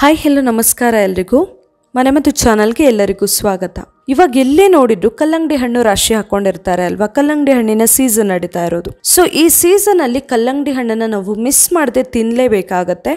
hi hello ನಮಸ್ಕಾರ ಎಲ್ರಿಗೂ ಮನೆ ಮತ್ತು ಚಾನಲ್ಗೆ ಎಲ್ಲರಿಗೂ ಸ್ವಾಗತ ಇವಾಗ ಎಲ್ಲೇ ನೋಡಿದ್ರು ಕಲ್ಲಂಗಡಿ ಹಣ್ಣು ರಾಶಿ ಹಾಕೊಂಡಿರ್ತಾರೆ ಅಲ್ವಾ ಕಲ್ಲಂಗಡಿ ಹಣ್ಣಿನ ಸೀಸನ್ ನಡೀತಾ ಇರೋದು ಸೊ ಈ ಸೀಸನ್ ಅಲ್ಲಿ ಕಲ್ಲಂಗಡಿ ಹಣ್ಣನ್ನು ನಾವು ಮಿಸ್ ಮಾಡದೆ ತಿನ್ಲೇಬೇಕಾಗತ್ತೆ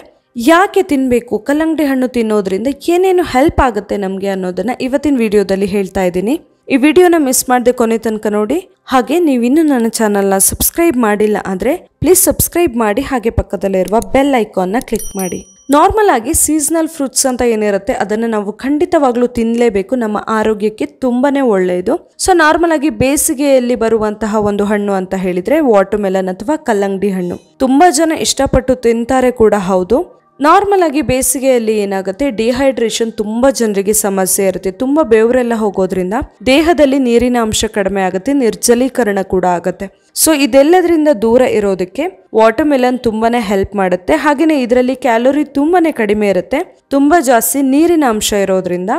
ಯಾಕೆ ತಿನ್ನಬೇಕು ಕಲ್ಲಂಗಡಿ ಹಣ್ಣು ತಿನ್ನೋದ್ರಿಂದ ಏನೇನು ಹೆಲ್ಪ್ ಆಗುತ್ತೆ ನಮಗೆ ಅನ್ನೋದನ್ನ ಇವತ್ತಿನ ವಿಡಿಯೋದಲ್ಲಿ ಹೇಳ್ತಾ ಇದ್ದೀನಿ ಈ ವಿಡಿಯೋನ ಮಿಸ್ ಮಾಡದೆ ಕೊನೆ ತನಕ ನೋಡಿ ಹಾಗೆ ನೀವಿನ್ನೂ ನನ್ನ ಚಾನಲ್ನ ಸಬ್ಸ್ಕ್ರೈಬ್ ಮಾಡಿಲ್ಲ ಅಂದರೆ ಪ್ಲೀಸ್ ಸಬ್ಸ್ಕ್ರೈಬ್ ಮಾಡಿ ಹಾಗೆ ಪಕ್ಕದಲ್ಲಿರುವ ಬೆಲ್ ಐಕಾನ್ನ ಕ್ಲಿಕ್ ಮಾಡಿ ನಾರ್ಮಲ್ ಆಗಿ ಸೀಸನಲ್ ಫ್ರೂಟ್ಸ್ ಅಂತ ಏನಿರುತ್ತೆ ಅದನ್ನು ನಾವು ಖಂಡಿತವಾಗ್ಲೂ ತಿನ್ಲೇಬೇಕು ನಮ್ಮ ಆರೋಗ್ಯಕ್ಕೆ ತುಂಬಾನೇ ಒಳ್ಳೆಯದು ಸೊ ನಾರ್ಮಲ್ ಆಗಿ ಬೇಸಿಗೆಯಲ್ಲಿ ಬರುವಂತಹ ಒಂದು ಹಣ್ಣು ಅಂತ ಹೇಳಿದ್ರೆ ವಾಟರ್ ಮೆಲನ್ ಅಥವಾ ಕಲ್ಲಂಗಡಿ ಹಣ್ಣು ತುಂಬಾ ಜನ ಇಷ್ಟಪಟ್ಟು ತಿಂತಾರೆ ಕೂಡ ಹೌದು ನಾರ್ಮಲ್ ಆಗಿ ಬೇಸಿಗೆಯಲ್ಲಿ ಏನಾಗುತ್ತೆ ಡಿಹೈಡ್ರೇಷನ್ ತುಂಬ ಜನರಿಗೆ ಸಮಸ್ಯೆ ಇರುತ್ತೆ ತುಂಬ ಬೆವರೆಲ್ಲ ಹೋಗೋದ್ರಿಂದ ದೇಹದಲ್ಲಿ ನೀರಿನ ಅಂಶ ಕಡಿಮೆ ಆಗುತ್ತೆ ನಿರ್ಜಲೀಕರಣ ಕೂಡ ಆಗುತ್ತೆ ಸೊ ಇದೆಲ್ಲದರಿಂದ ದೂರ ಇರೋದಕ್ಕೆ ವಾಟರ್ ಮೆಲನ್ ತುಂಬಾನೇ ಹೆಲ್ಪ್ ಮಾಡುತ್ತೆ ಹಾಗೆಯೇ ಇದರಲ್ಲಿ ಕ್ಯಾಲೋರಿ ತುಂಬಾನೇ ಕಡಿಮೆ ಇರುತ್ತೆ ತುಂಬ ಜಾಸ್ತಿ ನೀರಿನ ಅಂಶ ಇರೋದ್ರಿಂದ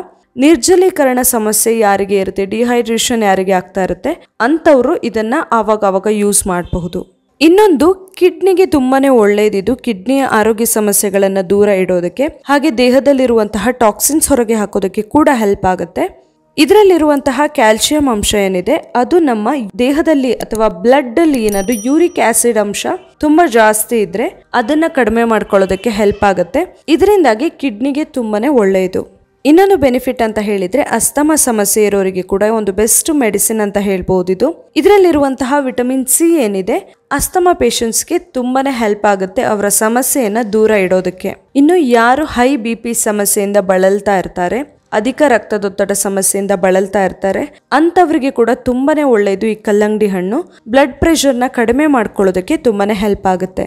ನಿರ್ಜಲೀಕರಣ ಸಮಸ್ಯೆ ಯಾರಿಗೆ ಇರುತ್ತೆ ಡಿಹೈಡ್ರೇಷನ್ ಯಾರಿಗೆ ಆಗ್ತಾ ಇರುತ್ತೆ ಅಂತವರು ಇದನ್ನ ಆವಾಗ ಆವಾಗ ಯೂಸ್ ಮಾಡಬಹುದು ಇನ್ನೊಂದು ಕಿಡ್ನಿಗೆ ತುಂಬಾನೇ ಒಳ್ಳೆಯದಿದ್ದು ಕಿಡ್ನಿಯ ಆರೋಗ್ಯ ಸಮಸ್ಯೆಗಳನ್ನು ದೂರ ಇಡೋದಕ್ಕೆ ಹಾಗೆ ದೇಹದಲ್ಲಿರುವಂತಹ ಟಾಕ್ಸಿನ್ಸ್ ಹೊರಗೆ ಹಾಕೋದಕ್ಕೆ ಕೂಡ ಹೆಲ್ಪ್ ಆಗುತ್ತೆ ಇದರಲ್ಲಿರುವಂತಹ ಕ್ಯಾಲ್ಸಿಯಂ ಅಂಶ ಏನಿದೆ ಅದು ನಮ್ಮ ದೇಹದಲ್ಲಿ ಅಥವಾ ಬ್ಲಡ್ ಅಲ್ಲಿ ಏನಾದ್ರು ಯೂರಿಕ್ ಆಸಿಡ್ ಅಂಶ ತುಂಬಾ ಜಾಸ್ತಿ ಇದ್ರೆ ಅದನ್ನ ಕಡಿಮೆ ಮಾಡ್ಕೊಳ್ಳೋದಕ್ಕೆ ಹೆಲ್ಪ್ ಆಗುತ್ತೆ ಇದರಿಂದಾಗಿ ಕಿಡ್ನಿಗೆ ತುಂಬಾನೇ ಒಳ್ಳೆಯದು ಇನ್ನೊಂದು ಬೆನಿಫಿಟ್ ಅಂತ ಹೇಳಿದ್ರೆ ಅಸ್ತಮ ಸಮಸ್ಯೆ ಇರೋರಿಗೆ ಕೂಡ ಒಂದು ಬೆಸ್ಟ್ ಮೆಡಿಸಿನ್ ಅಂತ ಹೇಳ್ಬಹುದು ಇದು ಇದರಲ್ಲಿರುವಂತಹ ವಿಟಮಿನ್ ಸಿ ಏನಿದೆ ಅಸ್ತಮ ಪೇಷಂಟ್ಸ್ಗೆ ತುಂಬಾನೇ ಹೆಲ್ಪ್ ಆಗುತ್ತೆ ಅವರ ಸಮಸ್ಯೆಯನ್ನ ದೂರ ಇಡೋದಕ್ಕೆ ಇನ್ನು ಯಾರು ಹೈ ಬಿ ಪಿ ಸಮಸ್ಯೆಯಿಂದ ಬಳಲ್ತಾ ಇರ್ತಾರೆ ಅಧಿಕ ರಕ್ತದೊತ್ತಡ ಸಮಸ್ಯೆಯಿಂದ ಬಳಲ್ತಾ ಇರ್ತಾರೆ ಅಂತವರಿಗೆ ಕೂಡ ತುಂಬಾನೇ ಒಳ್ಳೆಯದು ಈ ಕಲ್ಲಂಗಡಿ ಹಣ್ಣು ಬ್ಲಡ್ ಪ್ರೆಷರ್ನ ಕಡಿಮೆ ಮಾಡ್ಕೊಳ್ಳೋದಕ್ಕೆ ತುಂಬಾನೇ ಹೆಲ್ಪ್ ಆಗುತ್ತೆ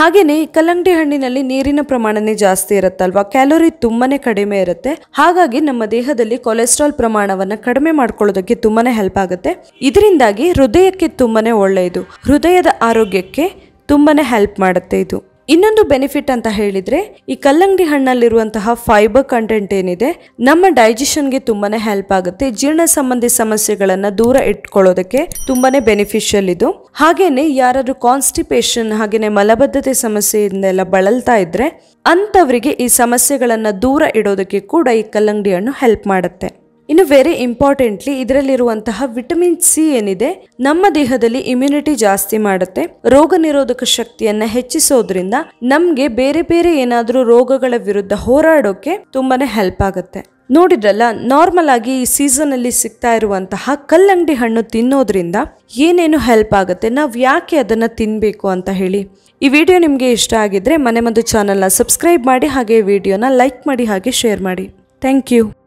ಹಾಗೆಯೇ ಕಲ್ಲಂಗಡಿ ಹಣ್ಣಿನಲ್ಲಿ ನೀರಿನ ಪ್ರಮಾಣನೇ ಜಾಸ್ತಿ ಇರುತ್ತಲ್ವಾ ಕ್ಯಾಲೋರಿ ತುಂಬಾನೇ ಕಡಿಮೆ ಇರುತ್ತೆ ಹಾಗಾಗಿ ನಮ್ಮ ದೇಹದಲ್ಲಿ ಕೊಲೆಸ್ಟ್ರಾಲ್ ಪ್ರಮಾಣವನ್ನ ಕಡಿಮೆ ಮಾಡ್ಕೊಳ್ಳೋದಕ್ಕೆ ತುಂಬಾನೇ ಹೆಲ್ಪ್ ಆಗುತ್ತೆ ಇದರಿಂದಾಗಿ ಹೃದಯಕ್ಕೆ ತುಂಬಾನೇ ಒಳ್ಳೆಯದು ಹೃದಯದ ಆರೋಗ್ಯಕ್ಕೆ ತುಂಬಾನೇ ಹೆಲ್ಪ್ ಮಾಡುತ್ತೆ ಇದು ಇನ್ನೊಂದು ಬೆನಿಫಿಟ್ ಅಂತ ಹೇಳಿದ್ರೆ ಈ ಕಲ್ಲಂಗಡಿ ಹಣ್ಣಲ್ಲಿರುವಂತಹ ಫೈಬರ್ ಕಂಟೆಂಟ್ ಏನಿದೆ ನಮ್ಮ ಡೈಜೆಷನ್ಗೆ ತುಂಬಾನೇ ಹೆಲ್ಪ್ ಆಗುತ್ತೆ ಜೀರ್ಣ ಸಂಬಂಧಿ ಸಮಸ್ಯೆಗಳನ್ನ ದೂರ ಇಟ್ಕೊಳ್ಳೋದಕ್ಕೆ ತುಂಬಾನೇ ಬೆನಿಫಿಷಿಯಲ್ ಇದು ಹಾಗೇನೆ ಯಾರಾದ್ರೂ ಕಾನ್ಸ್ಟಿಪೇಷನ್ ಹಾಗೇನೆ ಮಲಬದ್ಧತೆ ಸಮಸ್ಯೆಯಿಂದೆಲ್ಲ ಬಳಲ್ತಾ ಇದ್ರೆ ಅಂತವರಿಗೆ ಈ ಸಮಸ್ಯೆಗಳನ್ನ ದೂರ ಇಡೋದಕ್ಕೆ ಕೂಡ ಈ ಕಲ್ಲಂಗಡಿ ಹಣ್ಣು ಹೆಲ್ಪ್ ಮಾಡುತ್ತೆ ಇನ್ನು ವೆರಿ ಇಂಪಾರ್ಟೆಂಟ್ಲಿ ಇದರಲ್ಲಿರುವಂತಹ ವಿಟಮಿನ್ ಸಿ ಏನಿದೆ ನಮ್ಮ ದೇಹದಲ್ಲಿ ಇಮ್ಯುನಿಟಿ ಜಾಸ್ತಿ ಮಾಡುತ್ತೆ ರೋಗ ನಿರೋಧಕ ಶಕ್ತಿಯನ್ನ ಹೆಚ್ಚಿಸೋದ್ರಿಂದ ನಮ್ಗೆ ಬೇರೆ ಬೇರೆ ಏನಾದರೂ ರೋಗಗಳ ವಿರುದ್ಧ ಹೋರಾಡೋಕೆ ತುಂಬಾನೇ ಹೆಲ್ಪ್ ಆಗುತ್ತೆ ನೋಡಿದ್ರಲ್ಲ ನಾರ್ಮಲ್ ಆಗಿ ಈ ಸೀಸನ್ ಅಲ್ಲಿ ಸಿಗ್ತಾ ಇರುವಂತಹ ಕಲ್ಲಂಗಡಿ ಹಣ್ಣು ತಿನ್ನೋದ್ರಿಂದ ಏನೇನು ಹೆಲ್ಪ್ ಆಗುತ್ತೆ ನಾವು ಯಾಕೆ ಅದನ್ನ ತಿನ್ನಬೇಕು ಅಂತ ಹೇಳಿ ಈ ವಿಡಿಯೋ ನಿಮಗೆ ಇಷ್ಟ ಆಗಿದ್ರೆ ಮನೆ ಮದ್ದು ನ ಸಬ್ಸ್ಕ್ರೈಬ್ ಮಾಡಿ ಹಾಗೆ ವಿಡಿಯೋನ ಲೈಕ್ ಮಾಡಿ ಹಾಗೆ ಶೇರ್ ಮಾಡಿ ಥ್ಯಾಂಕ್ ಯು